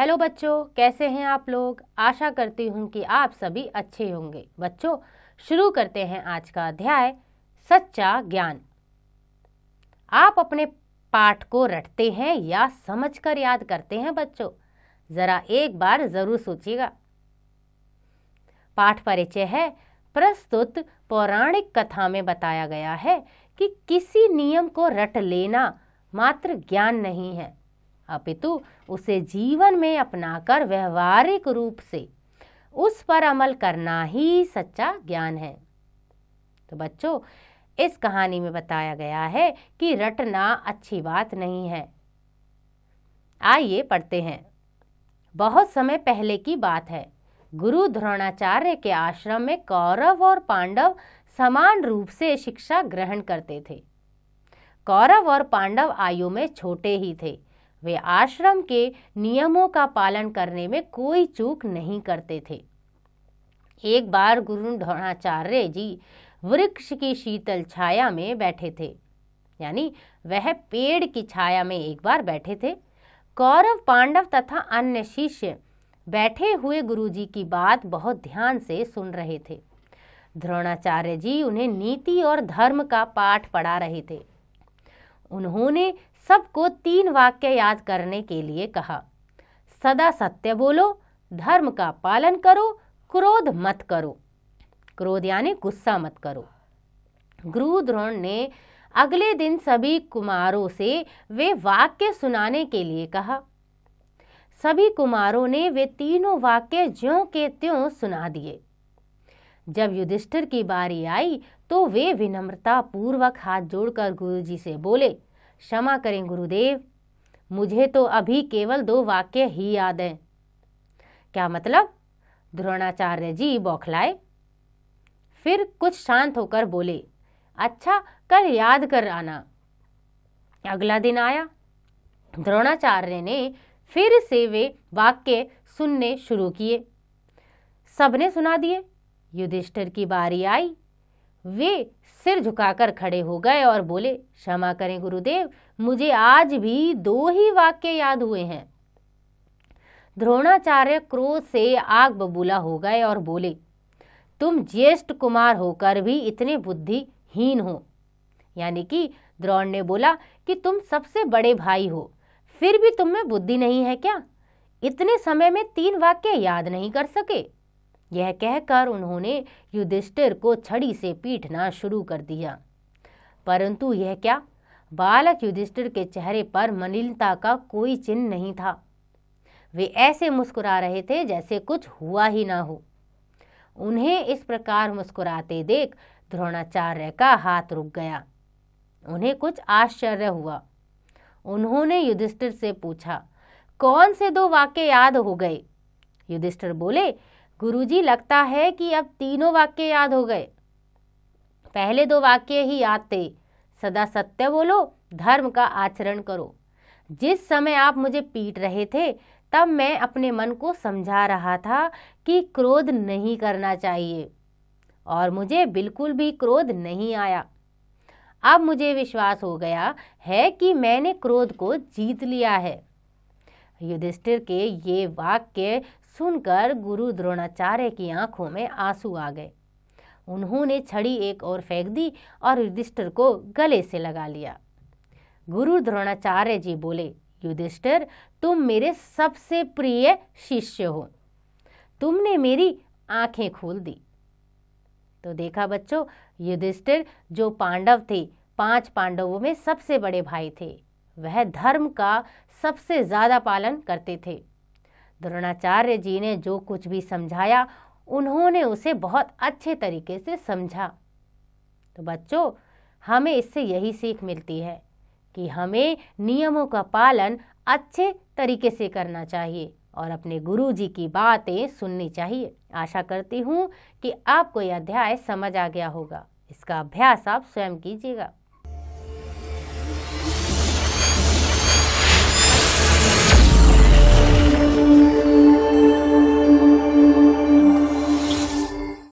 hello बच्चों कैसे हैं आप लोग आशा करती हूँ कि आप सभी अच्छे होंगे बच्चों शुरू करते हैं आज का अध्याय सच्चा ज्ञान आप अपने पाठ को रटते हैं या समझकर याद करते हैं बच्चों ज़रा एक बार ज़रूर सोचिएगा पाठ परिचय है प्रस्तुत पौराणिक कथा में बताया गया है कि किसी नियम को रट लेना मात्र ज्ञान नहीं है अपितु उसे जीवन में अपनाकर व्यवहारिक रूप से उस पर अमल करना ही सच्चा ज्ञान है तो बच्चों इस कहानी में बताया गया है कि रटना अच्छी बात नहीं है आइए पढ़ते हैं बहुत समय पहले की बात है गुरु द्रोणाचार्य के आश्रम में कौरव और पांडव समान रूप से शिक्षा ग्रहण करते थे कौरव और पांडव आयु में छोटे ही थे वे आश्रम के नियमों का पालन करने में कोई चूक नहीं करते थे एक बार गुरु द्रोणाचार्य जी वृक्ष की शीतल छाया में बैठे थे यानी वह पेड़ की छाया में एक बार बैठे थे कौरव पांडव तथा अन्य शिष्य बैठे हुए गुरुजी की बात बहुत ध्यान से सुन रहे थे द्रोणाचार्य जी उन्हें नीति और धर्म का पाठ पढ़ा रहे थे उन्होंने सबको तीन वाक्य याद करने के लिए कहा सदा सत्य बोलो धर्म का पालन करो क्रोध मत करो क्रोध यानी गुस्सा मत करो गुरु द्रोण ने अगले दिन सभी कुमारों से वे वाक्य सुनाने के लिए कहा सभी कुमारों ने वे तीनों वाक्य ज्यो के त्यों सुना दिए जब युधिष्ठिर की बारी आई तो वे विनम्रता पूर्वक हाथ जोड़कर गुरुजी से बोले क्षमा करें गुरुदेव मुझे तो अभी केवल दो वाक्य ही याद हैं क्या मतलब द्रोणाचार्य जी बौखलाए फिर कुछ शांत होकर बोले अच्छा कल याद कर आना अगला दिन आया द्रोणाचार्य ने फिर से वे वाक्य सुनने शुरू किए सबने सुना दिए युधिष्ठिर की बारी आई वे सिर झुकाकर खड़े हो गए और बोले क्षमा करें गुरुदेव मुझे आज भी दो ही वाक्य याद हुए हैं द्रोणाचार्य क्रोध से आग बबूला हो गए और बोले तुम ज्येष्ठ कुमार होकर भी इतने बुद्धिहीन हो यानी कि द्रोण ने बोला कि तुम सबसे बड़े भाई हो फिर भी तुम में बुद्धि नहीं है क्या इतने समय में तीन वाक्य याद नहीं कर सके यह कहकर उन्होंने युधिष्ठिर को छड़ी से पीटना शुरू कर दिया परंतु यह क्या बालक युधिष्ठिर के चेहरे पर मलिनता का कोई चिन्ह नहीं था वे ऐसे मुस्कुरा रहे थे जैसे कुछ हुआ ही ना हो उन्हें इस प्रकार मुस्कुराते देख द्रोणाचार्य का हाथ रुक गया उन्हें कुछ आश्चर्य हुआ उन्होंने युधिष्ठिर से पूछा कौन से दो वाक्य याद हो गए युधिष्ठिर बोले गुरुजी लगता है कि अब तीनों वाक्य याद हो गए पहले दो वाक्य ही याद थे सदा सत्य बोलो धर्म का आचरण करो जिस समय आप मुझे पीट रहे थे तब मैं अपने मन को समझा रहा था कि क्रोध नहीं करना चाहिए और मुझे बिल्कुल भी क्रोध नहीं आया अब मुझे विश्वास हो गया है कि मैंने क्रोध को जीत लिया है युधिष्ठिर के ये वाक्य सुनकर गुरु द्रोणाचार्य की आंखों में आंसू आ गए उन्होंने छड़ी एक और फेंक दी और युधिष्ठिर को गले से लगा लिया गुरु द्रोणाचार्य जी बोले युधिष्ठिर तुम मेरे सबसे प्रिय शिष्य हो तुमने मेरी आंखें खोल दी तो देखा बच्चों युधिष्ठिर जो पांडव थे पांच पांडवों में सबसे बड़े भाई थे वह धर्म का सबसे ज़्यादा पालन करते थे द्रोणाचार्य जी ने जो कुछ भी समझाया उन्होंने उसे बहुत अच्छे तरीके से समझा तो बच्चों हमें इससे यही सीख मिलती है कि हमें नियमों का पालन अच्छे तरीके से करना चाहिए और अपने गुरु जी की बातें सुननी चाहिए आशा करती हूँ कि आपको यह अध्याय समझ आ गया होगा इसका अभ्यास आप स्वयं कीजिएगा